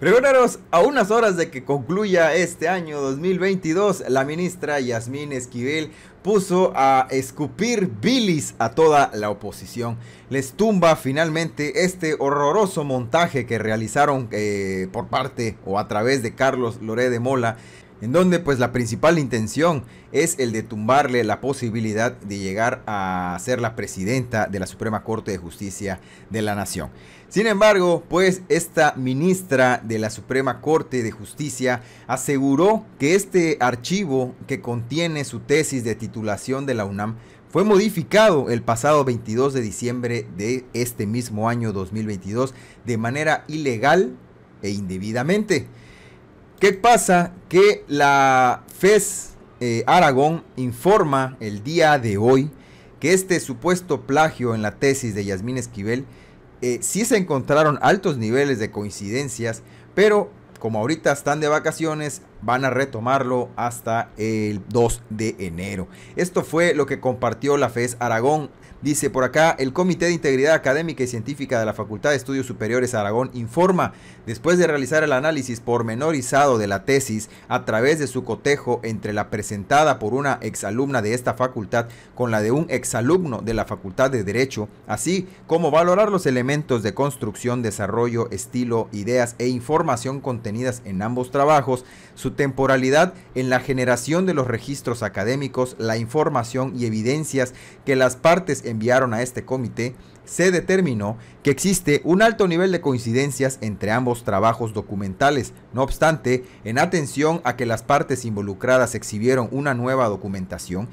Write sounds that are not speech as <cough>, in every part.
Pregoneros, a unas horas de que concluya este año 2022, la ministra Yasmín Esquivel puso a escupir bilis a toda la oposición. Les tumba finalmente este horroroso montaje que realizaron eh, por parte o a través de Carlos Loré de Mola en donde pues la principal intención es el de tumbarle la posibilidad de llegar a ser la presidenta de la Suprema Corte de Justicia de la Nación. Sin embargo, pues esta ministra de la Suprema Corte de Justicia aseguró que este archivo que contiene su tesis de titulación de la UNAM fue modificado el pasado 22 de diciembre de este mismo año 2022 de manera ilegal e indebidamente. ¿Qué pasa? Que la FES eh, Aragón informa el día de hoy que este supuesto plagio en la tesis de Yasmín Esquivel eh, sí se encontraron altos niveles de coincidencias, pero como ahorita están de vacaciones, van a retomarlo hasta el 2 de enero. Esto fue lo que compartió la FES Aragón. Dice por acá, el Comité de Integridad Académica y Científica de la Facultad de Estudios Superiores Aragón informa, después de realizar el análisis pormenorizado de la tesis a través de su cotejo entre la presentada por una exalumna de esta facultad con la de un exalumno de la Facultad de Derecho, así como valorar los elementos de construcción, desarrollo, estilo, ideas e información contenidas en ambos trabajos, temporalidad en la generación de los registros académicos, la información y evidencias que las partes enviaron a este comité, se determinó que existe un alto nivel de coincidencias entre ambos trabajos documentales. No obstante, en atención a que las partes involucradas exhibieron una nueva documentación,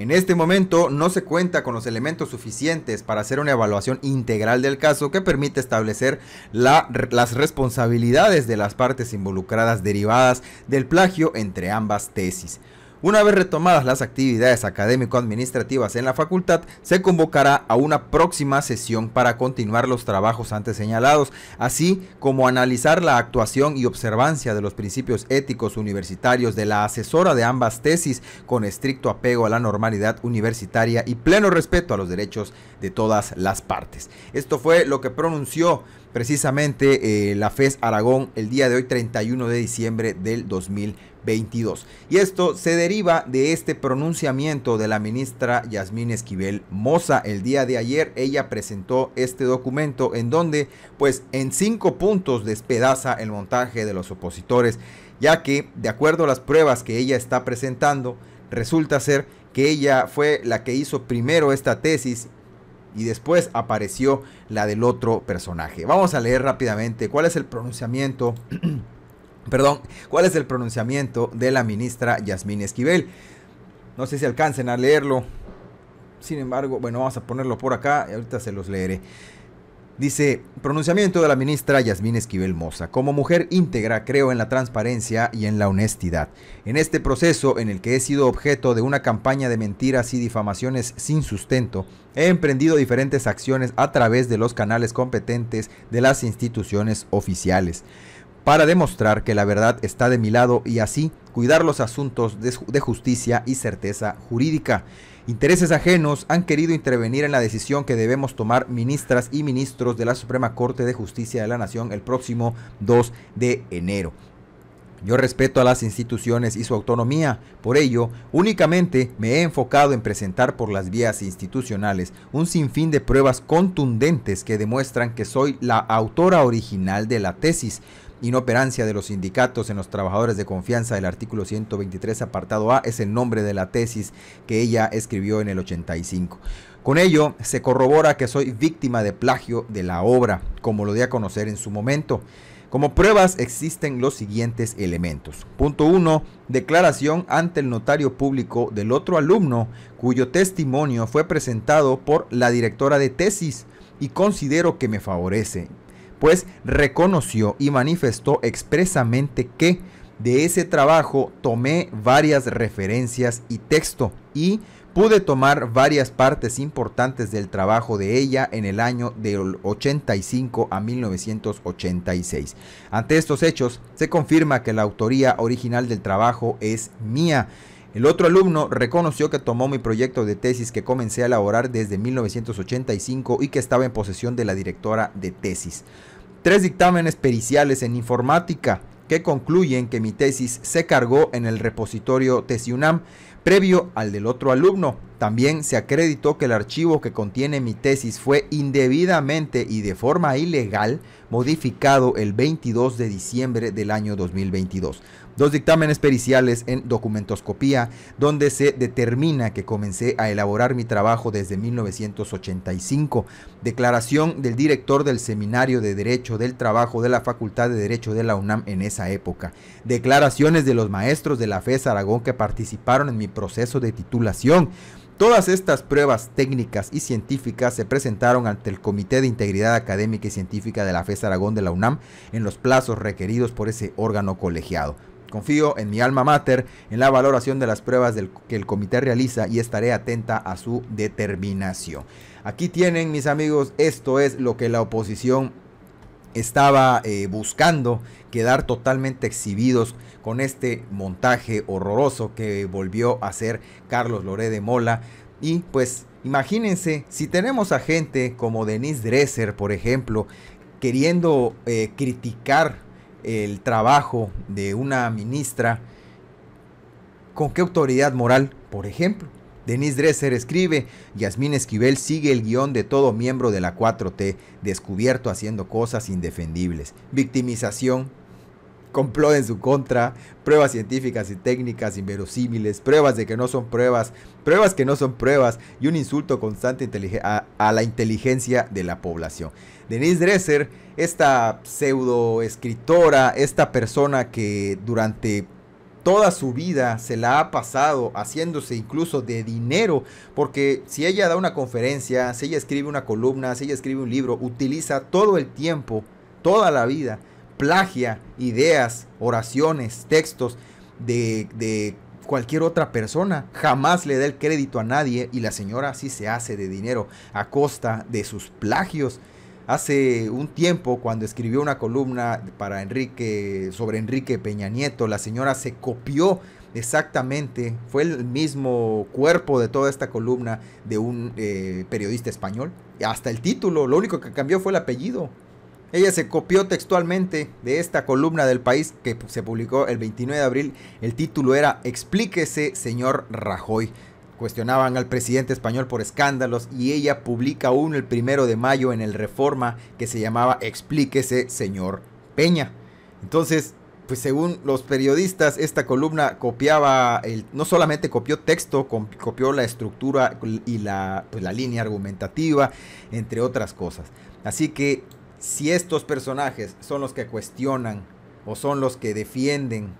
en este momento no se cuenta con los elementos suficientes para hacer una evaluación integral del caso que permite establecer las responsabilidades de las partes involucradas derivadas del plagio entre ambas tesis. Una vez retomadas las actividades académico-administrativas en la facultad, se convocará a una próxima sesión para continuar los trabajos antes señalados, así como analizar la actuación y observancia de los principios éticos universitarios de la asesora de ambas tesis con estricto apego a la normalidad universitaria y pleno respeto a los derechos de todas las partes. Esto fue lo que pronunció precisamente eh, la FES Aragón el día de hoy 31 de diciembre del 2020. 22. Y esto se deriva de este pronunciamiento de la ministra Yasmín Esquivel Moza. El día de ayer ella presentó este documento en donde pues en cinco puntos despedaza el montaje de los opositores, ya que de acuerdo a las pruebas que ella está presentando, resulta ser que ella fue la que hizo primero esta tesis y después apareció la del otro personaje. Vamos a leer rápidamente cuál es el pronunciamiento <clears throat> Perdón, ¿cuál es el pronunciamiento de la ministra Yasmín Esquivel? No sé si alcancen a leerlo. Sin embargo, bueno, vamos a ponerlo por acá y ahorita se los leeré. Dice, pronunciamiento de la ministra Yasmín Esquivel Moza. Como mujer íntegra creo en la transparencia y en la honestidad. En este proceso en el que he sido objeto de una campaña de mentiras y difamaciones sin sustento, he emprendido diferentes acciones a través de los canales competentes de las instituciones oficiales para demostrar que la verdad está de mi lado y así cuidar los asuntos de justicia y certeza jurídica. Intereses ajenos han querido intervenir en la decisión que debemos tomar ministras y ministros de la Suprema Corte de Justicia de la Nación el próximo 2 de enero. Yo respeto a las instituciones y su autonomía, por ello, únicamente me he enfocado en presentar por las vías institucionales un sinfín de pruebas contundentes que demuestran que soy la autora original de la tesis, inoperancia de los sindicatos en los trabajadores de confianza del artículo 123 apartado A es el nombre de la tesis que ella escribió en el 85. Con ello se corrobora que soy víctima de plagio de la obra, como lo di a conocer en su momento. Como pruebas existen los siguientes elementos. Punto 1. Declaración ante el notario público del otro alumno cuyo testimonio fue presentado por la directora de tesis y considero que me favorece pues reconoció y manifestó expresamente que de ese trabajo tomé varias referencias y texto y pude tomar varias partes importantes del trabajo de ella en el año del 85 a 1986. Ante estos hechos, se confirma que la autoría original del trabajo es mía el otro alumno reconoció que tomó mi proyecto de tesis que comencé a elaborar desde 1985 y que estaba en posesión de la directora de tesis. Tres dictámenes periciales en informática que concluyen que mi tesis se cargó en el repositorio TesiUNAM previo al del otro alumno. También se acreditó que el archivo que contiene mi tesis fue indebidamente y de forma ilegal modificado el 22 de diciembre del año 2022. Dos dictámenes periciales en documentoscopía, donde se determina que comencé a elaborar mi trabajo desde 1985. Declaración del director del Seminario de Derecho del Trabajo de la Facultad de Derecho de la UNAM en esa época. Declaraciones de los maestros de la FES Aragón que participaron en mi proceso de titulación. Todas estas pruebas técnicas y científicas se presentaron ante el Comité de Integridad Académica y Científica de la FES Aragón de la UNAM en los plazos requeridos por ese órgano colegiado. Confío en mi alma mater, en la valoración de las pruebas que el comité realiza y estaré atenta a su determinación. Aquí tienen, mis amigos, esto es lo que la oposición estaba eh, buscando quedar totalmente exhibidos con este montaje horroroso que volvió a hacer Carlos Loré de Mola. Y pues imagínense, si tenemos a gente como Denise Dresser, por ejemplo, queriendo eh, criticar el trabajo de una ministra, ¿con qué autoridad moral, por ejemplo? Denise Dresser escribe, Yasmín Esquivel sigue el guión de todo miembro de la 4T, descubierto haciendo cosas indefendibles, victimización, complot en su contra, pruebas científicas y técnicas inverosímiles, pruebas de que no son pruebas, pruebas que no son pruebas y un insulto constante a, a, la inteligencia de la población. Denise Dresser, esta pseudo escritora, esta persona que durante toda su vida se la ha pasado haciéndose incluso de dinero, porque si ella da una conferencia, si ella escribe una columna, si ella escribe un libro, utiliza todo el tiempo, toda la vida, plagia ideas, oraciones, textos de, cualquier otra persona. Jamás le da el crédito a nadie y la señora así se hace de dinero a costa de sus plagios. Hace un tiempo, cuando escribió una columna para Enrique, sobre Enrique Peña Nieto, la señora se copió exactamente, fue el mismo cuerpo de toda esta columna de un eh, periodista español. Hasta el título, lo único que cambió fue el apellido. Ella se copió textualmente de esta columna del país que se publicó el 29 de abril. El título era Explíquese, señor Rajoy. Cuestionaban al presidente español por escándalos y ella publica uno el primero de mayo en el Reforma que se llamaba Explíquese, señor Peña. Entonces, pues según los periodistas, esta columna copiaba, el, no solamente copió texto, copió la estructura y la, pues la línea argumentativa, entre otras cosas. Así que si estos personajes son los que cuestionan o son los que defienden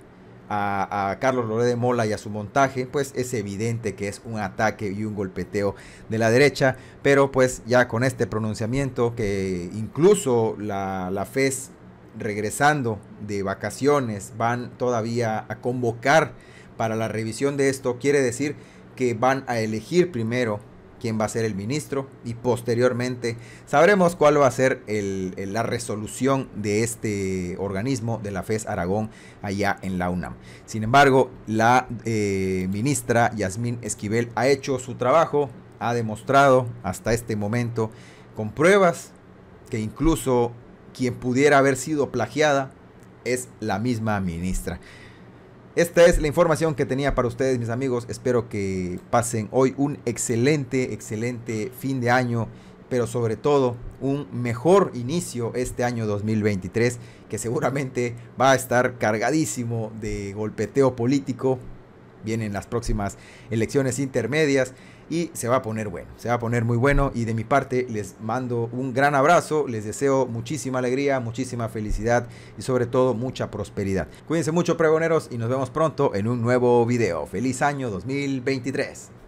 a, Carlos Loré de Mola y a su montaje, pues es evidente que es un ataque y un golpeteo de la derecha, pero pues ya con este pronunciamiento que incluso la, la FES regresando de vacaciones van todavía a convocar para la revisión de esto, quiere decir que van a elegir primero quién va a ser el ministro y posteriormente sabremos cuál va a ser la resolución de este organismo de la FES Aragón allá en la UNAM. Sin embargo, la eh, ministra Yasmín Esquivel ha hecho su trabajo, ha demostrado hasta este momento con pruebas que incluso quien pudiera haber sido plagiada es la misma ministra. Esta es la información que tenía para ustedes, mis amigos. Espero que pasen hoy un excelente, excelente fin de año, pero sobre todo un mejor inicio este año 2023, que seguramente va a estar cargadísimo de golpeteo político, vienen las próximas elecciones intermedias y se va a poner bueno, se va a poner muy bueno y de mi parte les mando un gran abrazo, les deseo muchísima alegría, muchísima felicidad y sobre todo mucha prosperidad. Cuídense mucho pregoneros y nos vemos pronto en un nuevo video. Feliz año 2023.